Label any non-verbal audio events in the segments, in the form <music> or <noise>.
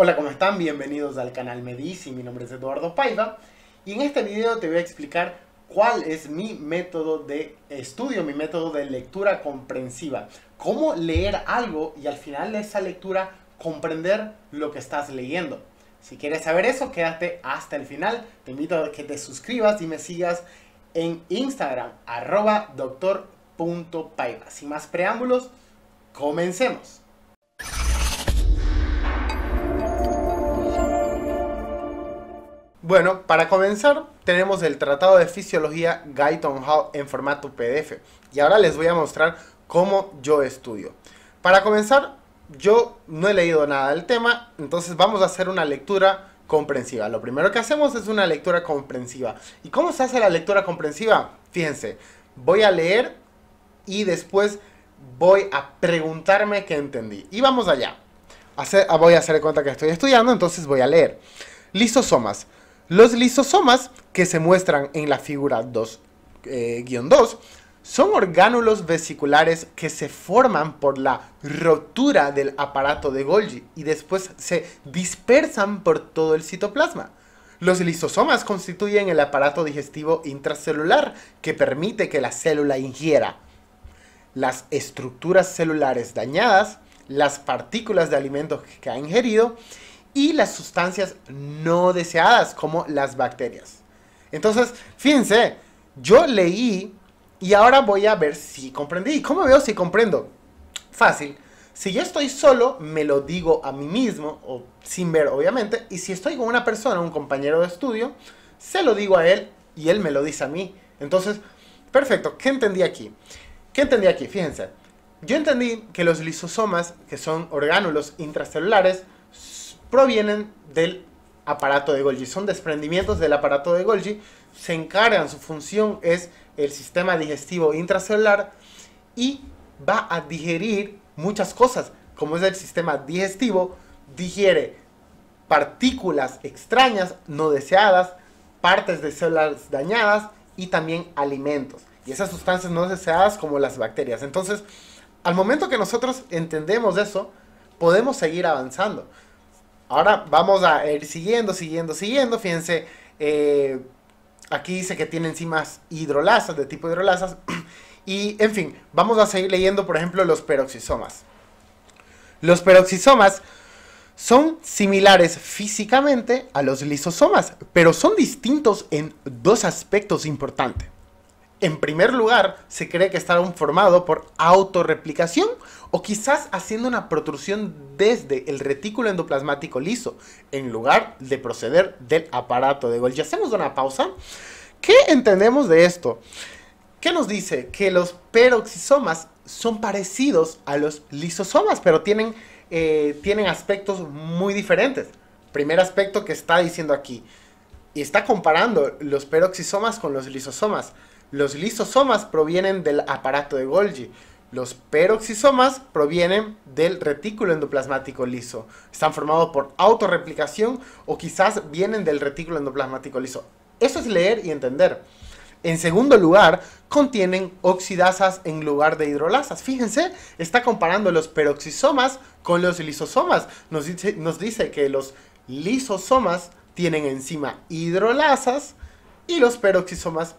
Hola, ¿cómo están? Bienvenidos al canal Medici, mi nombre es Eduardo Paiva y en este video te voy a explicar cuál es mi método de estudio, mi método de lectura comprensiva. Cómo leer algo y al final de esa lectura comprender lo que estás leyendo. Si quieres saber eso, quédate hasta el final. Te invito a que te suscribas y me sigas en Instagram, arroba doctor.paiva. Sin más preámbulos, comencemos. Bueno, para comenzar, tenemos el Tratado de Fisiología Guyton Hall en formato PDF. Y ahora les voy a mostrar cómo yo estudio. Para comenzar, yo no he leído nada del tema, entonces vamos a hacer una lectura comprensiva. Lo primero que hacemos es una lectura comprensiva. ¿Y cómo se hace la lectura comprensiva? Fíjense, voy a leer y después voy a preguntarme qué entendí. Y vamos allá. Ah, voy a hacer cuenta que estoy estudiando, entonces voy a leer. Listo, somas los lisosomas, que se muestran en la figura 2-2, eh, son orgánulos vesiculares que se forman por la rotura del aparato de Golgi y después se dispersan por todo el citoplasma. Los lisosomas constituyen el aparato digestivo intracelular que permite que la célula ingiera las estructuras celulares dañadas, las partículas de alimentos que ha ingerido y las sustancias no deseadas como las bacterias. Entonces, fíjense, yo leí y ahora voy a ver si comprendí. ¿Y cómo veo si comprendo? Fácil. Si yo estoy solo, me lo digo a mí mismo, o sin ver, obviamente. Y si estoy con una persona, un compañero de estudio, se lo digo a él y él me lo dice a mí. Entonces, perfecto. ¿Qué entendí aquí? ¿Qué entendí aquí? Fíjense. Yo entendí que los lisosomas, que son orgánulos intracelulares, provienen del aparato de Golgi, son desprendimientos del aparato de Golgi, se encargan, su función es el sistema digestivo intracelular y va a digerir muchas cosas, como es el sistema digestivo, digiere partículas extrañas, no deseadas, partes de células dañadas y también alimentos. Y esas sustancias no deseadas como las bacterias. Entonces, al momento que nosotros entendemos eso, podemos seguir avanzando. Ahora vamos a ir siguiendo, siguiendo, siguiendo. Fíjense, eh, aquí dice que tiene enzimas hidrolasas, de tipo hidrolasas. <clears throat> Y, en fin, vamos a seguir leyendo, por ejemplo, los peroxisomas. Los peroxisomas son similares físicamente a los lisosomas, pero son distintos en dos aspectos importantes en primer lugar, se cree que estaban formado por autorreplicación o quizás haciendo una protrusión desde el retículo endoplasmático liso, en lugar de proceder del aparato de Golgi. Hacemos una pausa. ¿Qué entendemos de esto? ¿Qué nos dice? Que los peroxisomas son parecidos a los lisosomas, pero tienen, eh, tienen aspectos muy diferentes. Primer aspecto que está diciendo aquí, y está comparando los peroxisomas con los lisosomas. Los lisosomas provienen del aparato de Golgi. Los peroxisomas provienen del retículo endoplasmático liso. Están formados por autorreplicación o quizás vienen del retículo endoplasmático liso. Eso es leer y entender. En segundo lugar, contienen oxidasas en lugar de hidrolasas. Fíjense, está comparando los peroxisomas con los lisosomas. Nos dice, que los lisosomas tienen encima hidrolasas y los peroxisomas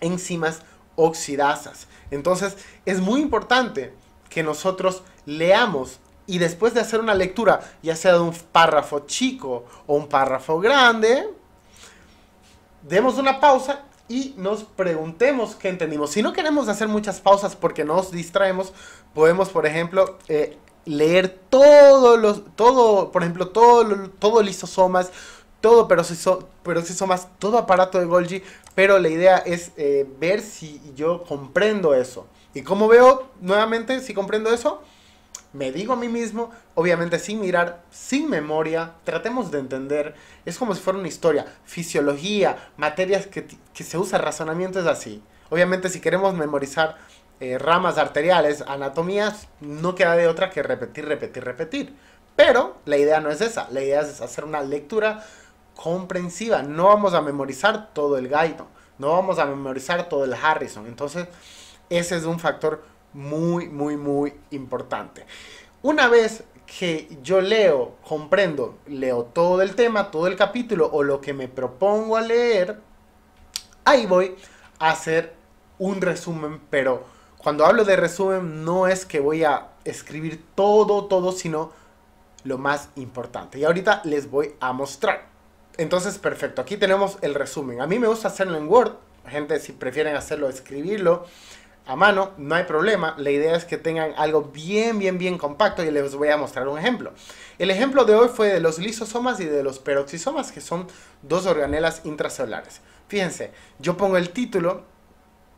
enzimas oxidasas. Entonces es muy importante que nosotros leamos y después de hacer una lectura, ya sea de un párrafo chico o un párrafo grande, demos una pausa y nos preguntemos qué entendimos. Si no queremos hacer muchas pausas porque nos distraemos, podemos, por ejemplo, eh, leer todos los, todo, por ejemplo, todo, los lisosomas, todo proceso, son más, todo aparato de Golgi, pero la idea es eh, ver si yo comprendo eso. Y como veo nuevamente, si comprendo eso, me digo a mí mismo, obviamente sin mirar, sin memoria, tratemos de entender, es como si fuera una historia, fisiología, materias que, se usa, razonamiento es así. Obviamente si queremos memorizar eh, ramas arteriales, anatomías, no queda de otra que repetir, repetir, repetir. Pero la idea no es esa, la idea es hacer una lectura comprensiva. No vamos a memorizar todo el gaito, no vamos a memorizar todo el Harrison. Entonces, ese es un factor muy, muy, muy importante. Una vez que yo leo, comprendo, leo todo el tema, todo el capítulo o lo que me propongo a leer, ahí voy a hacer un resumen, pero cuando hablo de resumen no es que voy a escribir todo, todo, sino lo más importante. Y ahorita les voy a mostrar. Entonces, perfecto. Aquí tenemos el resumen. A mí me gusta hacerlo en Word. Gente, si prefieren hacerlo, escribirlo a mano, no hay problema. La idea es que tengan algo bien, bien, bien compacto y les voy a mostrar un ejemplo. El ejemplo de hoy fue de los lisosomas y de los peroxisomas, que son dos organelas intracelulares. Fíjense, yo pongo el título,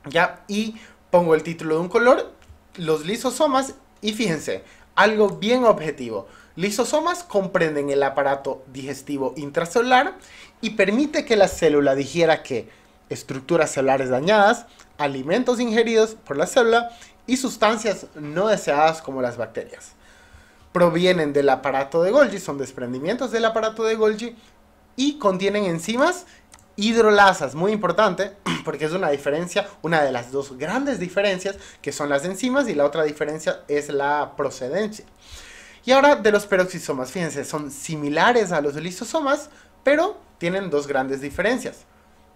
ya, y pongo el título de un color, los lisosomas, y fíjense, algo bien objetivo. Lisosomas comprenden el aparato digestivo intracelular y permite que la célula digiera que estructuras celulares dañadas, alimentos ingeridos por la célula y sustancias no deseadas como las bacterias. Provienen del aparato de Golgi, son desprendimientos del aparato de Golgi y contienen enzimas hidrolasas, muy importante, <clears throat> porque es una diferencia, una de las dos grandes diferencias que son las enzimas y la otra diferencia es la procedencia. Y ahora de los peroxisomas, fíjense, son similares a los lisosomas, pero tienen dos grandes diferencias.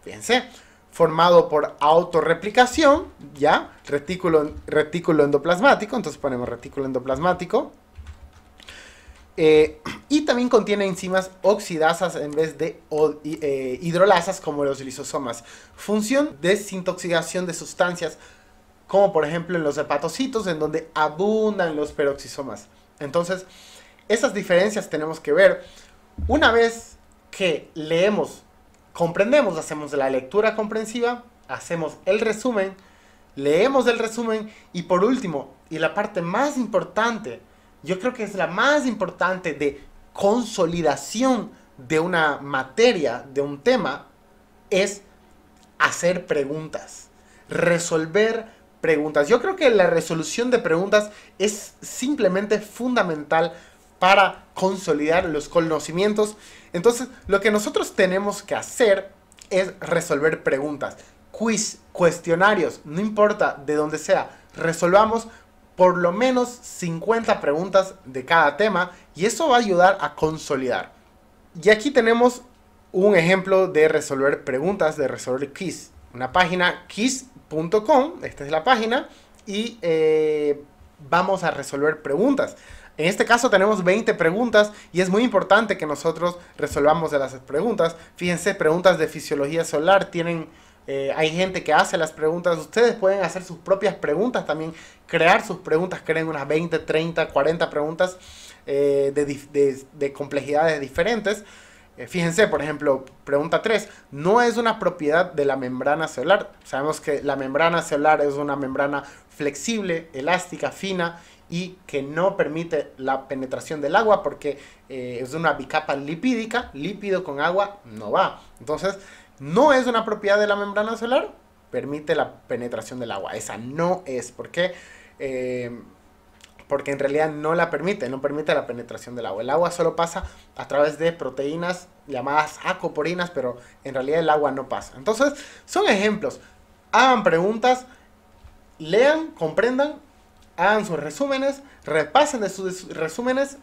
Fíjense, formado por autorreplicación, ¿ya? Retículo, retículo endoplasmático, entonces ponemos retículo endoplasmático. Eh, y también contiene enzimas oxidasas en vez de eh, hidrolasas como los lisosomas. Función de desintoxicación de sustancias, como por ejemplo en los hepatocitos, en donde abundan los peroxisomas. Entonces, esas diferencias tenemos que ver. Una vez que leemos, comprendemos, hacemos la lectura comprensiva, hacemos el resumen, leemos el resumen y por último, y la parte más importante, yo creo que es la más importante de consolidación de una materia, de un tema, es hacer preguntas, resolver preguntas. Yo creo que la resolución de preguntas es simplemente fundamental para consolidar los conocimientos. Entonces, lo que nosotros tenemos que hacer es resolver preguntas, quiz, cuestionarios, no importa de dónde sea, resolvamos por lo menos 50 preguntas de cada tema y eso va a ayudar a consolidar. Y aquí tenemos un ejemplo de resolver preguntas, de resolver quiz. Una página quiz .com, esta es la página, y eh, vamos a resolver preguntas. En este caso tenemos 20 preguntas y es muy importante que nosotros resolvamos de las preguntas. Fíjense, preguntas de fisiología solar tienen... Eh, hay gente que hace las preguntas, ustedes pueden hacer sus propias preguntas también, crear sus preguntas, creen unas 20, 30, 40 preguntas eh, de complejidades diferentes. Eh, fíjense, por ejemplo, pregunta 3, no es una propiedad de la membrana celular. Sabemos que la membrana celular es una membrana flexible, elástica, fina y que no permite la penetración del agua porque eh, es una bicapa lipídica, lípido con agua no va. Entonces, no es una propiedad de la membrana celular, permite la penetración del agua. Esa no es porque... Eh, porque en realidad no la permite, no permite la penetración del agua. El agua solo pasa a través de proteínas llamadas acoporinas, pero en realidad el agua no pasa. Entonces, son ejemplos. Hagan preguntas, lean, comprendan, hagan sus resúmenes, repasen de sus resúmenes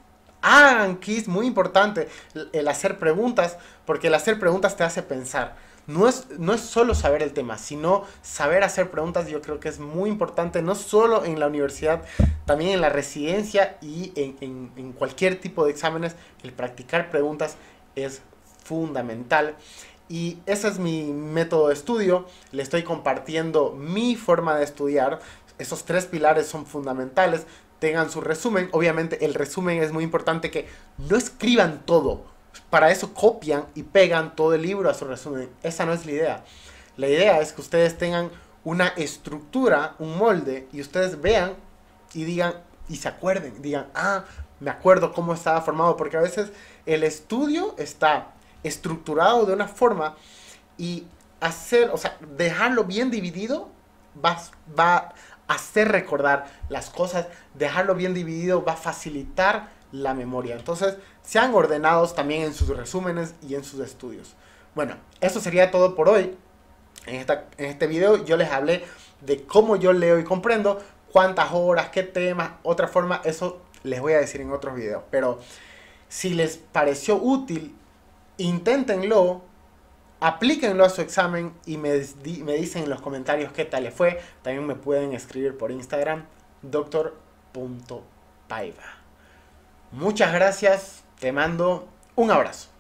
hagan es muy importante el hacer preguntas, porque el hacer preguntas te hace pensar no es, solo saber el tema, sino saber hacer preguntas. Yo creo que es muy importante, no solo en la universidad, también en la residencia y en, en cualquier tipo de exámenes, el practicar preguntas es fundamental. Y ese es mi método de estudio. Le estoy compartiendo mi forma de estudiar. Esos tres pilares son fundamentales. Tengan su resumen. Obviamente el resumen es muy importante que no escriban todo para eso copian y pegan todo el libro a su resumen. Esa no es la idea. La idea es que ustedes tengan una estructura, un molde, y ustedes vean y digan, y se acuerden, digan, ah, me acuerdo cómo estaba formado, porque a veces el estudio está estructurado de una forma y hacer, o sea, dejarlo bien dividido va, va a hacer recordar las cosas, dejarlo bien dividido va a facilitar la memoria. Entonces, sean ordenados también en sus resúmenes y en sus estudios. Bueno, eso sería todo por hoy. En, este video yo les hablé de cómo yo leo y comprendo, cuántas horas, qué temas, otra forma, eso les voy a decir en otros videos. Pero si les pareció útil, inténtenlo, aplíquenlo a su examen y me, me dicen en los comentarios qué tal les fue. También me pueden escribir por Instagram, doctor.paiva. Muchas gracias, te mando un abrazo.